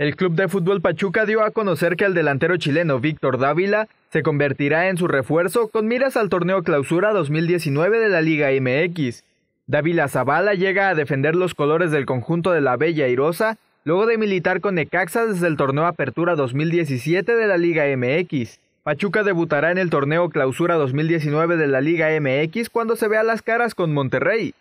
El Club de Fútbol Pachuca dio a conocer que el delantero chileno Víctor Dávila se convertirá en su refuerzo con miras al torneo clausura 2019 de la Liga MX. Dávila Zavala llega a defender los colores del conjunto de la Bella Irosa luego de militar con Necaxa desde el torneo Apertura 2017 de la Liga MX. Pachuca debutará en el torneo Clausura 2019 de la Liga MX cuando se vea las caras con Monterrey.